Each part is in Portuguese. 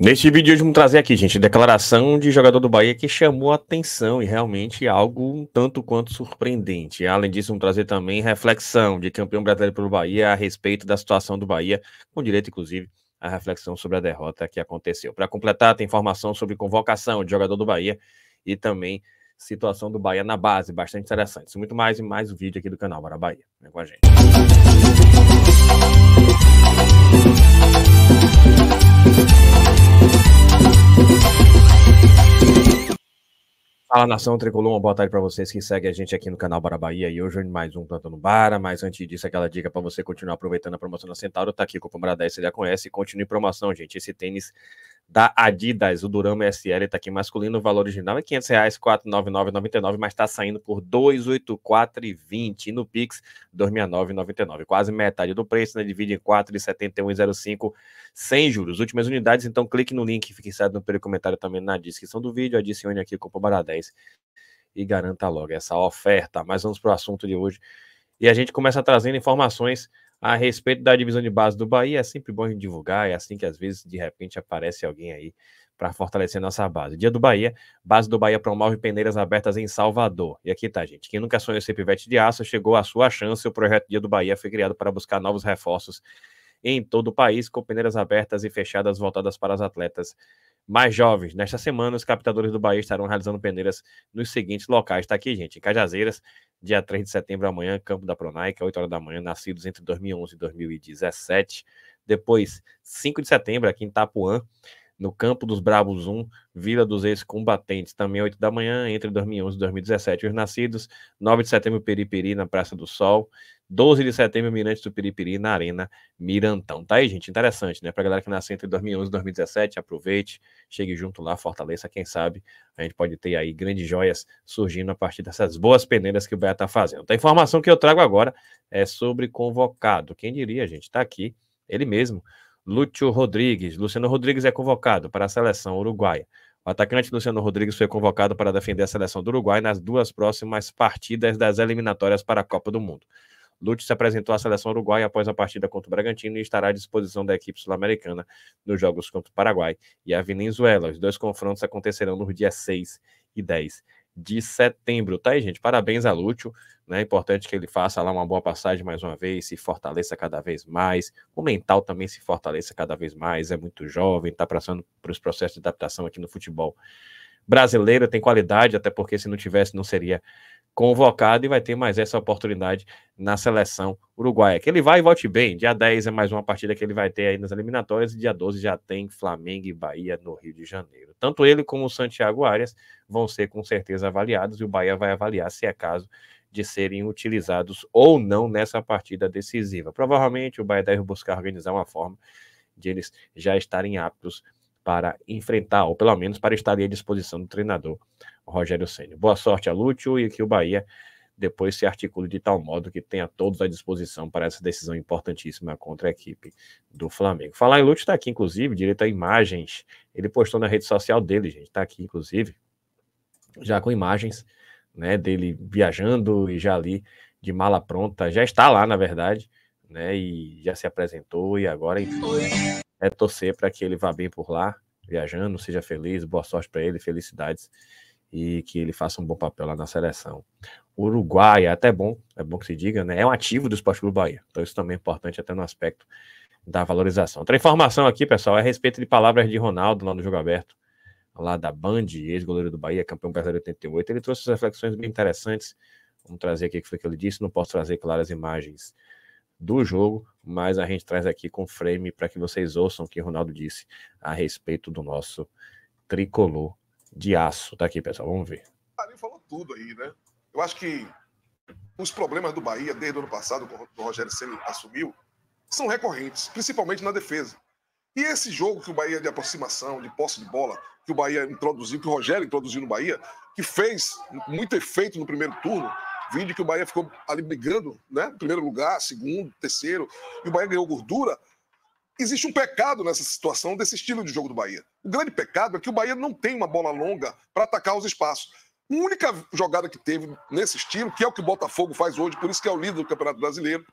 Neste vídeo hoje vamos trazer aqui, gente, declaração de jogador do Bahia que chamou a atenção e realmente algo um tanto quanto surpreendente. Além disso, vamos trazer também reflexão de campeão brasileiro pelo Bahia a respeito da situação do Bahia, com direito, inclusive, à reflexão sobre a derrota que aconteceu. Para completar, tem informação sobre convocação de jogador do Bahia e também situação do Bahia na base, bastante interessante. Isso muito mais e mais um vídeo aqui do canal Bora Bahia. Vem com a gente. Música Fala nação tricolor, uma boa tarde para vocês que seguem a gente aqui no canal Bara Bahia e hoje mais um Plantando Bara, mas antes disso aquela dica para você continuar aproveitando a promoção da Centauro, tá aqui com o cupom 10 você já conhece, continue promoção gente, esse tênis da Adidas, o Durama SL está aqui masculino, o valor original é 500 reais, 499,99, mas está saindo por 284,20 e no Pix 269,99, quase metade do preço, né? divide em 4,7105 sem juros. Últimas unidades, então clique no link fixado no primeiro comentário também na descrição do vídeo, adicione aqui o cupom 10 e garanta logo essa oferta. Mas vamos para o assunto de hoje e a gente começa trazendo informações a respeito da divisão de base do Bahia, é sempre bom divulgar, é assim que às vezes de repente aparece alguém aí para fortalecer nossa base. Dia do Bahia, base do Bahia promove peneiras abertas em Salvador. E aqui tá, gente. Quem nunca sonhou ser pivete de aço, chegou à sua chance. O projeto Dia do Bahia foi criado para buscar novos reforços em todo o país, com peneiras abertas e fechadas voltadas para as atletas mais jovens. Nesta semana, os captadores do Bahia estarão realizando peneiras nos seguintes locais. Está aqui, gente, em Cajazeiras, dia 3 de setembro amanhã, Campo da Pronaica, 8 horas da manhã, nascidos entre 2011 e 2017. Depois, 5 de setembro, aqui em Itapuã, no Campo dos Bravos 1, Vila dos Ex-Combatentes, também 8 da manhã, entre 2011 e 2017. Os nascidos, 9 de setembro, Periperi, na Praça do Sol. 12 de setembro, Mirante do Piripiri, na Arena Mirantão. Tá aí, gente, interessante, né? Pra galera que nasceu entre 2011 e 2017, aproveite, chegue junto lá, fortaleça, quem sabe a gente pode ter aí grandes joias surgindo a partir dessas boas peneiras que o Bahia tá fazendo. Então, a informação que eu trago agora é sobre convocado. Quem diria, gente, tá aqui, ele mesmo, Lúcio Rodrigues. Luciano Rodrigues é convocado para a seleção uruguaia. O atacante Luciano Rodrigues foi convocado para defender a seleção do Uruguai nas duas próximas partidas das eliminatórias para a Copa do Mundo. Lute se apresentou à seleção uruguaia após a partida contra o Bragantino e estará à disposição da equipe sul-americana nos jogos contra o Paraguai e a Venezuela. Os dois confrontos acontecerão nos dias 6 e 10 de setembro, tá aí, gente? Parabéns a Lúcio, né? É importante que ele faça lá uma boa passagem mais uma vez, se fortaleça cada vez mais, o mental também se fortaleça cada vez mais, é muito jovem, está passando para os processos de adaptação aqui no futebol brasileiro, tem qualidade, até porque se não tivesse não seria convocado e vai ter mais essa oportunidade na seleção uruguaia. Que ele vai e volte bem. Dia 10 é mais uma partida que ele vai ter aí nas eliminatórias e dia 12 já tem Flamengo e Bahia no Rio de Janeiro. Tanto ele como o Santiago Arias vão ser com certeza avaliados e o Bahia vai avaliar se é caso de serem utilizados ou não nessa partida decisiva. Provavelmente o Bahia deve buscar organizar uma forma de eles já estarem aptos para enfrentar, ou pelo menos para estar à disposição do treinador Rogério Ceni. Boa sorte a Lúcio e que o Bahia depois se articule de tal modo que tenha todos à disposição para essa decisão importantíssima contra a equipe do Flamengo. Falar em Lúcio está aqui, inclusive, direito a imagens. Ele postou na rede social dele, gente, está aqui, inclusive, já com imagens né, dele viajando e já ali de mala pronta. Já está lá, na verdade, né, e já se apresentou e agora, enfim. Né, é torcer para que ele vá bem por lá, viajando, seja feliz, boa sorte para ele, felicidades e que ele faça um bom papel lá na seleção. Uruguai é até bom, é bom que se diga, né? É um ativo do Esporte Clube Bahia. Então isso também é importante até no aspecto da valorização. Outra informação aqui, pessoal, é a respeito de palavras de Ronaldo lá no jogo aberto, lá da Band, ex-goleiro do Bahia, campeão brasileiro 88. Ele trouxe reflexões bem interessantes. Vamos trazer aqui o que foi que ele disse, não posso trazer claras imagens do jogo, mas a gente traz aqui com frame para que vocês ouçam o que o Ronaldo disse a respeito do nosso tricolor de aço. Tá aqui, pessoal, vamos ver. Ele falou tudo aí, né? Eu acho que os problemas do Bahia desde o ano passado, quando o Rogério Senna assumiu, são recorrentes, principalmente na defesa. E esse jogo que o Bahia de aproximação, de posse de bola, que o Bahia introduziu, que o Rogério introduziu no Bahia, que fez muito efeito no primeiro turno, Vídeo que o Bahia ficou ali brigando, né? Primeiro lugar, segundo, terceiro, e o Bahia ganhou gordura. Existe um pecado nessa situação desse estilo de jogo do Bahia. O grande pecado é que o Bahia não tem uma bola longa para atacar os espaços. A única jogada que teve nesse estilo, que é o que o Botafogo faz hoje, por isso que é o líder do Campeonato Brasileiro,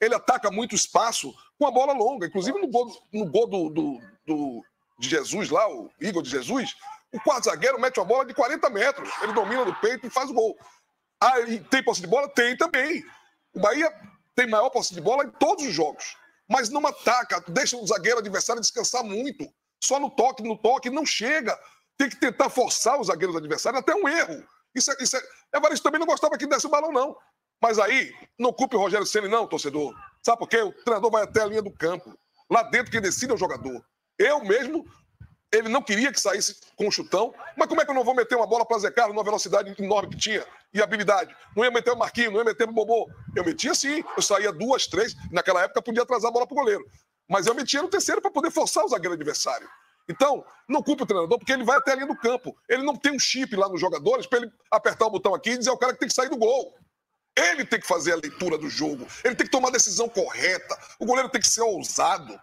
ele ataca muito espaço com a bola longa. Inclusive no gol, no gol do, do, do, de Jesus lá, o Igor de Jesus, o quarto zagueiro mete uma bola de 40 metros. Ele domina do peito e faz o gol. Ah, tem posse de bola? Tem também. O Bahia tem maior posse de bola em todos os jogos, mas não ataca, deixa o zagueiro adversário descansar muito. Só no toque, no toque, não chega. Tem que tentar forçar os zagueiros adversários, até um erro. Isso é, isso é... Evaristo também não gostava que desse o balão, não. Mas aí, não culpe o Rogério Senna, não, torcedor. Sabe por quê? O treinador vai até a linha do campo. Lá dentro, quem decide é o jogador. Eu mesmo ele não queria que saísse com o um chutão. Mas como é que eu não vou meter uma bola para Zé Carlos numa velocidade enorme que tinha e habilidade? Não ia meter o Marquinhos, não ia meter o Bobô. Eu metia sim. Eu saía duas, três. Naquela época podia atrasar a bola para o goleiro. Mas eu metia no terceiro para poder forçar o zagueiro adversário. Então, não culpe o treinador, porque ele vai até ali no campo. Ele não tem um chip lá nos jogadores para ele apertar o botão aqui e dizer ao cara que tem que sair do gol. Ele tem que fazer a leitura do jogo. Ele tem que tomar a decisão correta. O goleiro tem que ser ousado.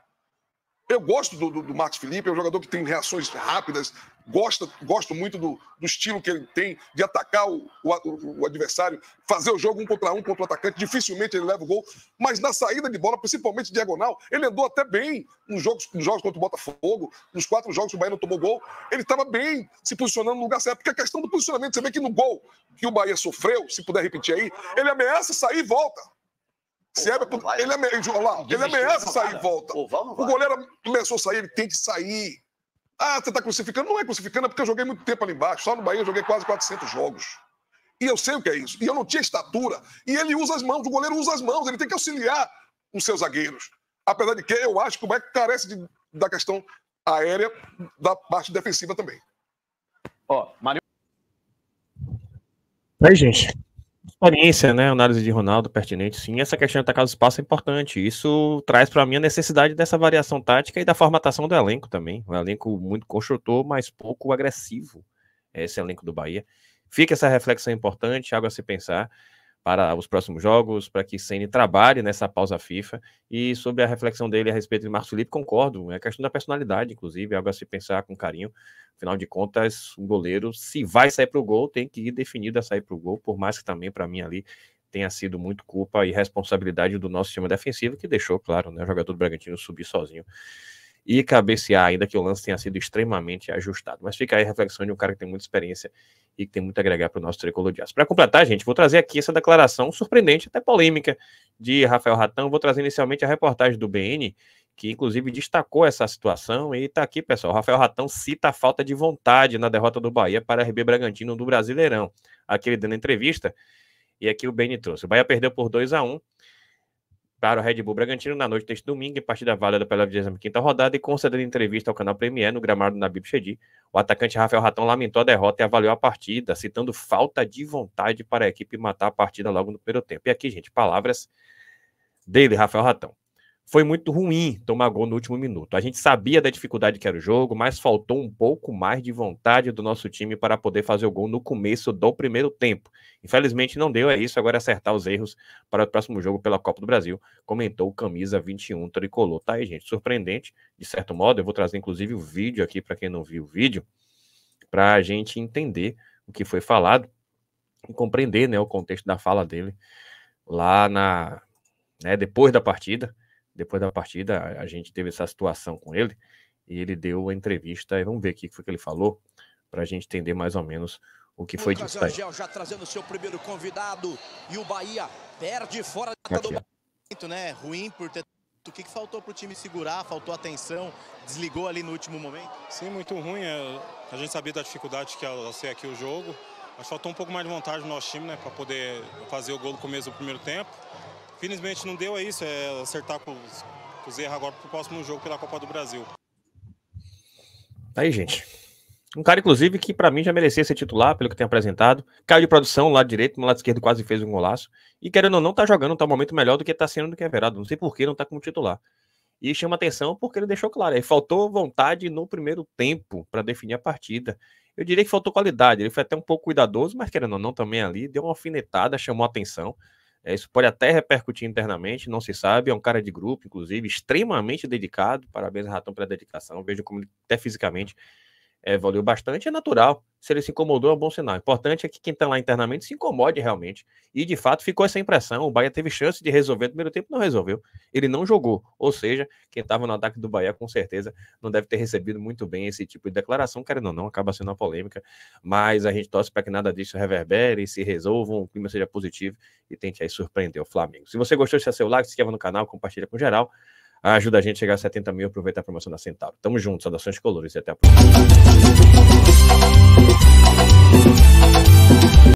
Eu gosto do, do, do, Marcos Felipe, é um jogador que tem reações rápidas, gosta, gosto muito do, do estilo que ele tem de atacar o, o, o, adversário, fazer o jogo um contra um contra o atacante. Dificilmente ele leva o gol, mas na saída de bola, principalmente diagonal, ele andou até bem nos jogos, nos jogos contra o Botafogo, nos quatro jogos que o Bahia não tomou gol. Ele estava bem se posicionando no lugar certo, porque a questão do posicionamento, você vê que no gol que o Bahia sofreu, se puder repetir aí, ele ameaça sair e volta. Se é, ele, ame... É Olá, ele ameaça é sair e volta. O, o goleiro começou a sair, ele tem que sair. Ah, você está crucificando? Não é crucificando, é porque eu joguei muito tempo ali embaixo. Só no Bahia eu joguei quase 400 jogos. E eu sei o que é isso. E eu não tinha estatura. E ele usa as mãos, o goleiro usa as mãos, ele tem que auxiliar os seus zagueiros. Apesar de que eu acho que o Bahia carece de, da questão aérea da parte defensiva também. Ó, oh, Mario. Aí, gente experiência, né? Análise de Ronaldo pertinente, sim. Essa questão de atacar do espaço é importante. Isso traz para mim a necessidade dessa variação tática e da formatação do elenco também. Um elenco muito construtor, mas pouco agressivo. Esse elenco do Bahia. Fica essa reflexão importante, algo a se pensar para os próximos jogos, para que Ceni trabalhe nessa pausa FIFA. E sobre a reflexão dele a respeito de Marcos Felipe, concordo. É questão da personalidade, inclusive, é algo a se pensar com carinho. Afinal de contas, um goleiro, se vai sair para o gol, tem que ir definido a sair para o gol, por mais que também, para mim, ali tenha sido muito culpa e responsabilidade do nosso time defensivo, que deixou, claro, né, o jogador do Bragantino subir sozinho e cabecear, ainda que o lance tenha sido extremamente ajustado. Mas fica aí a reflexão de um cara que tem muita experiência e que tem muito a agregar para o nosso tricolor de aço. Para completar, gente, vou trazer aqui essa declaração surpreendente, até polêmica, de Rafael Ratão. Vou trazer inicialmente a reportagem do BN, que inclusive destacou essa situação e está aqui, pessoal. Rafael Ratão cita a falta de vontade na derrota do Bahia para RB Bragantino do Brasileirão. Aqui ele dando entrevista e aqui o BN trouxe. O Bahia perdeu por 2 a 1 um, para o Red Bull Bragantino na noite deste domingo, em partida válida pela 25ª rodada e concedendo entrevista ao canal Premier no gramado Nabib Shedi, o atacante Rafael Ratão lamentou a derrota e avaliou a partida, citando falta de vontade para a equipe matar a partida logo no primeiro tempo. E aqui, gente, palavras dele, Rafael Ratão foi muito ruim tomar gol no último minuto. A gente sabia da dificuldade que era o jogo, mas faltou um pouco mais de vontade do nosso time para poder fazer o gol no começo do primeiro tempo. Infelizmente não deu, é isso. Agora é acertar os erros para o próximo jogo pela Copa do Brasil, comentou o Camisa 21 Tricolor. Tá aí, gente, surpreendente, de certo modo. Eu vou trazer inclusive o vídeo aqui para quem não viu o vídeo, para a gente entender o que foi falado e compreender né, o contexto da fala dele lá na. Né, depois da partida depois da partida, a gente teve essa situação com ele e ele deu a entrevista. E vamos ver o que foi que ele falou para a gente entender mais ou menos o que foi Lucas dito. Angel já trazendo seu primeiro convidado e o Bahia perde fora Aqui, do momento, né? Ruim por ter o que, que faltou para o time segurar? Faltou atenção? Desligou ali no último momento? Sim, muito ruim. É, a gente sabia da dificuldade que ia ser aqui o jogo. Mas faltou um pouco mais de vontade no nosso time, né? Para poder fazer o gol no começo do primeiro tempo. Felizmente não deu, é isso, é acertar com, com o Zerra agora para o próximo jogo pela Copa do Brasil. Aí, gente. Um cara, inclusive, que para mim já merecia ser titular, pelo que tem apresentado. Caiu de produção, lado direito, no lado esquerdo quase fez um golaço. E querendo ou não, tá jogando, tá um momento melhor do que tá sendo do que é verado. Não sei por que não tá como titular. E chama atenção porque ele deixou claro, aí faltou vontade no primeiro tempo para definir a partida. Eu diria que faltou qualidade, ele foi até um pouco cuidadoso, mas querendo ou não, também ali, deu uma alfinetada, chamou atenção. É, isso pode até repercutir internamente, não se sabe. É um cara de grupo, inclusive, extremamente dedicado. Parabéns, Ratão, pela dedicação. Vejo como ele, até fisicamente, é, valeu bastante. É natural se ele se incomodou, é um bom sinal. O importante é que quem está lá internamente se incomode realmente. E, de fato, ficou essa impressão. O Bahia teve chance de resolver no primeiro tempo, não resolveu. Ele não jogou. Ou seja, quem estava no ataque do Bahia, com certeza, não deve ter recebido muito bem esse tipo de declaração. Querendo ou não, acaba sendo uma polêmica. Mas a gente torce para que nada disso reverbere, se resolvam, o clima seja positivo e tente aí surpreender o Flamengo. Se você gostou, deixa seu like, se inscreva no canal, compartilha com geral. Ajuda a gente a chegar a 70 mil, e aproveitar a promoção da Centauro. Tamo junto, saudações colores e até a próxima.